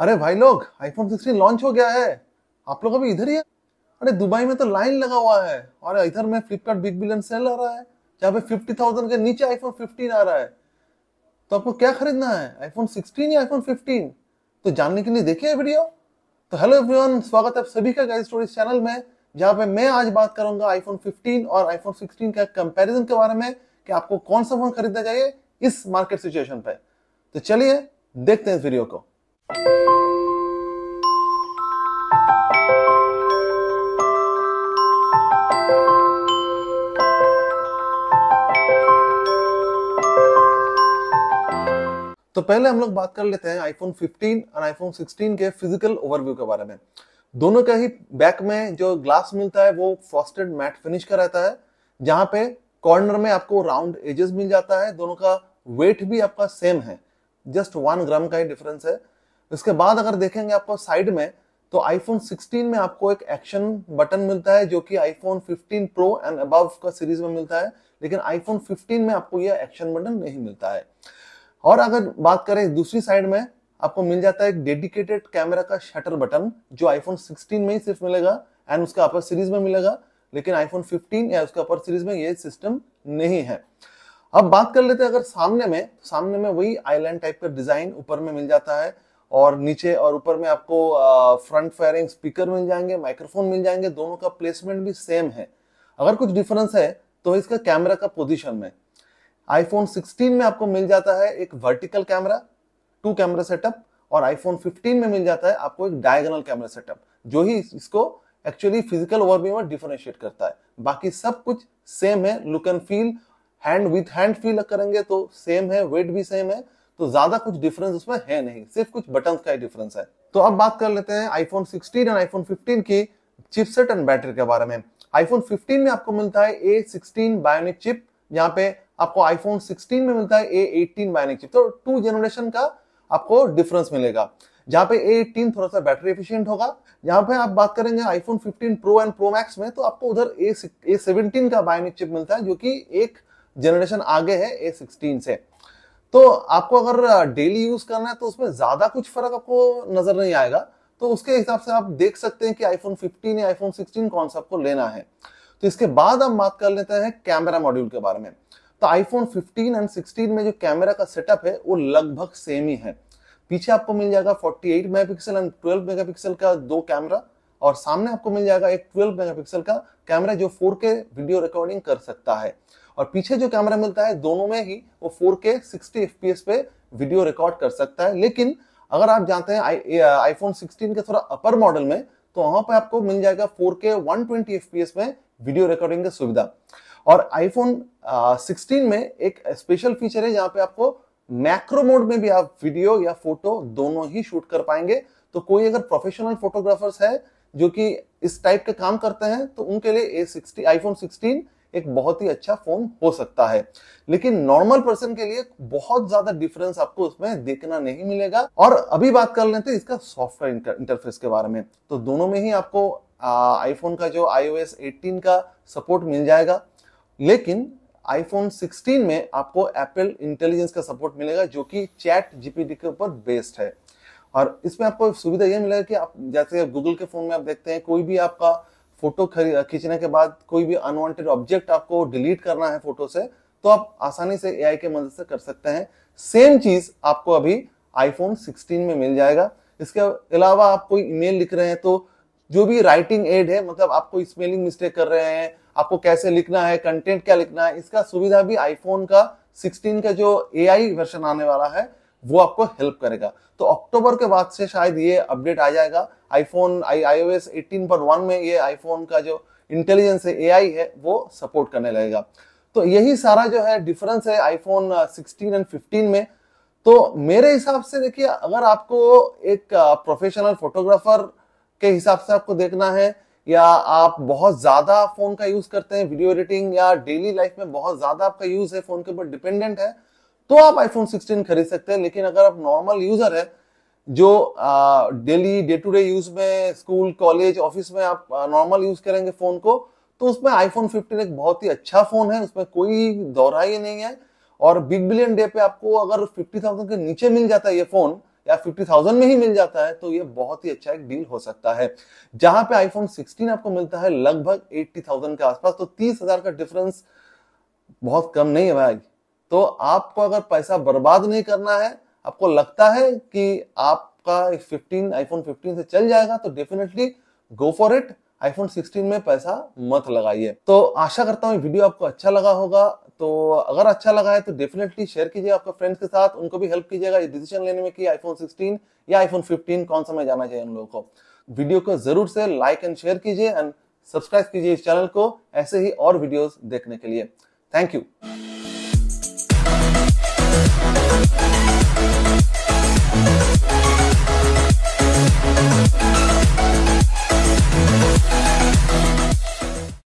अरे भाई लोग आईफोन सिक्सटीन लॉन्च हो गया है आप लोग अभी इधर ही है अरे दुबई में तो लाइन लगा हुआ है और इधर में फ्लिपकार्ट बिग बिलियन सेल आ रहा है जहाँ पे फिफ्टी थाउजेंड के नीचे आईफोन फिफ्टीन आ रहा है तो आपको क्या खरीदना है आईफोन सिक्सटीन या आईफोन फिफ्टीन तो जानने के लिए देखिए वीडियो तो हेलो एवरीवन स्वागत है आप सभी का गाइड स्टोरीज चैनल में जहाँ पे मैं आज बात करूंगा आईफोन फिफ्टीन और आईफोन सिक्सटीन का कंपेरिजन के बारे में कि आपको कौन सा फोन खरीदना चाहिए इस मार्केट सिचुएशन पे तो चलिए देखते हैं इस वीडियो को पहले हम लोग बात कर लेते हैं आईफोन 15 और आईफोन 16 के फिजिकल ओवरव्यू के बारे में दोनों का ही बैक में जो ग्लास मिलता है वो फ्रॉस्टेड मैट फिनिश का रहता है जहां पे कॉर्नर में आपको राउंड एजेस मिल जाता है दोनों का वेट भी आपका सेम है जस्ट वन ग्राम का ही डिफरेंस है इसके बाद अगर देखेंगे आपको साइड में तो आईफोन 16 में आपको एक एक्शन बटन मिलता है जो कि आईफोन 15 प्रो एंड अबव का सीरीज में मिलता है लेकिन आईफोन 15 में आपको यह एक्शन बटन नहीं मिलता है और अगर बात करें दूसरी साइड में आपको मिल जाता है एक डेडिकेटेड कैमरा का शटर बटन जो आईफोन 16 में ही सिर्फ मिलेगा एंड उसका अपर सीरीज में मिलेगा लेकिन आईफोन 15 या उसके अपर सीरीज में ये सिस्टम नहीं है अब बात कर लेते हैं अगर सामने में सामने में वही आईलैंड टाइप का डिजाइन ऊपर में मिल जाता है और नीचे और ऊपर में आपको फ्रंट फायरिंग स्पीकर मिल जाएंगे माइक्रोफोन मिल जाएंगे दोनों का प्लेसमेंट भी सेम है अगर कुछ डिफरेंस है तो इसका कैमरा का पोजीशन में आईफोन 16 में आपको मिल जाता है एक vertical camera two camera setup और आईफोन 15 में मिल जाता है आपको एक डायगोनल कैमरा सेटअप जो ही इसको एक्चुअली फिजिकल ओवरव्यू में डिफरेंशिएट करता है बाकी सब कुछ सेम है look and feel hand with hand feel करेंगे तो सेम है वेट भी सेम है तो ज्यादा कुछ डिफरेंस उसमें है नहीं सिर्फ कुछ बटन का ही डिफरेंस है तो अब बात कर लेते हैं आईफोन 16 एंड आईफोन 15 की चिपसेट एंड बैटरी के बारे में आईफोन 15 में आपको मिलता है ए सिक्सटीन बायोनिक चिप यहाँ पे आपको आईफोन 16 में मिलता है ए एटीन बायोनिक चिप तो टू जनरेशन का आपको डिफरेंस मिलेगा जहां पे ए एटीन थोड़ा सा बैटरी एफिशिएंट होगा जहां पे आप बात करेंगे iPhone 15 pro and pro max में तो आपको उधर ए ए सेवनटीन का बायोनिक चिप मिलता है जो कि एक जनरेशन आगे है ए सिक्सटीन से तो आपको अगर डेली यूज करना है तो उसमें ज्यादा कुछ फर्क आपको नजर नहीं आएगा तो उसके हिसाब से आप देख सकते हैं कि आईफोन 15 या आईफोन 16 कौन सा आपको लेना है तो इसके बाद हम बात कर लेते हैं कैमरा मॉड्यूल के बारे में तो आईफोन 15 एंड 16 में जो कैमरा का सेटअप है वो लगभग सेम ही है पीछे आपको मिल जाएगा 48 मेगापिक्सल एंड 12 मेगापिक्सल का दो कैमरा और सामने आपको मिल जाएगा एक 12 मेगापिक्सल का कैमरा जो 4K वीडियो रिकॉर्डिंग कर सकता है और पीछे जो कैमरा मिलता है दोनों में ही वो 4K 60 FPS पे वीडियो रिकॉर्ड कर सकता है लेकिन अगर आप जानते हैं आईफोन 16 के थोड़ा अपर मॉडल में तो वहां पर आपको मिल जाएगा 4K 120 में वीडियो रिकॉर्डिंग की सुविधा और आईफोन सिक्सटीन में एक स्पेशल फीचर है जहां पे आपको मैक्रो मोड में भी आप वीडियो या फोटो दोनों ही शूट कर पाएंगे तो कोई अगर प्रोफेशनल फोटोग्राफर्स है जो कि इस टाइप के काम करते हैं तो उनके लिए ए सिक्सटी आईफोन सिक्सटीन एक बहुत ही अच्छा फोन हो सकता है लेकिन नॉर्मल पर्सन के लिए बहुत ज्यादा डिफरेंस आपको उसमें देखना नहीं मिलेगा और अभी बात कर लेते हैं इसका सॉफ्टवेयर इंटरफेस के बारे में तो दोनों में ही आपको आईफोन का जो आईओएस 18 का सपोर्ट मिल जाएगा लेकिन आईफोन 16 में आपको एप्पल इंटेलिजेंस का सपोर्ट मिलेगा जो कि चैट जीपीटी के ऊपर बेस्ड है और इसमें आपको सुविधा यह मिलेगा कि आप जैसे गूगल के फोन में आप देखते हैं कोई भी आपका फोटो खींचने के बाद कोई भी अनवांटेड ऑब्जेक्ट आपको डिलीट करना है फोटो से तो आप आसानी से एआई के मदद से कर सकते हैं सेम चीज आपको अभी आईफोन 16 में मिल जाएगा इसके अलावा आप कोई ईमेल लिख रहे हैं तो जो भी राइटिंग एड है मतलब आप कोई स्पेलिंग मिस्टेक कर रहे हैं आपको कैसे लिखना है कंटेंट क्या लिखना है इसका सुविधा भी आईफोन का 16 का जो ए वर्जन आने वाला है वो आपको हेल्प करेगा तो अक्टूबर के बाद से शायद ये अपडेट आ जाएगा आईफोन आईओएस 18.1 में ये आईफोन का जो इंटेलिजेंस है एआई है वो सपोर्ट करने लगेगा तो यही सारा जो है डिफरेंस है आईफोन 16 एंड 15 में तो मेरे हिसाब से देखिए अगर आपको एक प्रोफेशनल uh, फोटोग्राफर के हिसाब से आपको देखना है या आप बहुत ज्यादा फोन का यूज करते हैं वीडियो एडिटिंग या डेली लाइफ में बहुत ज्यादा आपका यूज है फोन के ऊपर डिपेंडेंट है तो आप आईफोन 16 खरीद सकते हैं लेकिन अगर आप नॉर्मल यूजर है जो daily day to day use में स्कूल कॉलेज ऑफिस में आप नॉर्मल यूज करेंगे फोन को तो उसमें आईफोन 15 एक बहुत ही अच्छा फोन है उसमें कोई दोहराई नहीं है और बिग बिलियन डे पे आपको अगर थाउजेंड के नीचे मिल जाता है ये फोन या 50,000 में ही मिल जाता है तो ये बहुत ही अच्छा एक डील हो सकता है जहां पे आईफोन 16 आपको मिलता है लगभग 80,000 के आसपास तो 30,000 का डिफरेंस बहुत कम नहीं है भाई तो आपको अगर पैसा बर्बाद नहीं करना है आपको लगता है कि आपका 15 आईफोन 15 से चल जाएगा तो definitely go for it iPhone 16 में पैसा मत लगाइए तो आशा करता हूँ वीडियो आपको अच्छा लगा होगा तो अगर अच्छा लगा है तो डेफिनेटली शेयर कीजिए आपके फ्रेंड्स के साथ उनको भी हेल्प कीजिएगा ये डिसीजन लेने में कि आईफोन 16 या आईफोन 15 कौन सा में जाना चाहिए उन लोगों को वीडियो को जरूर से लाइक एंड शेयर कीजिए एंड सब्सक्राइब कीजिए इस चैनल को ऐसे ही और वीडियोस देखने के लिए थैंक यू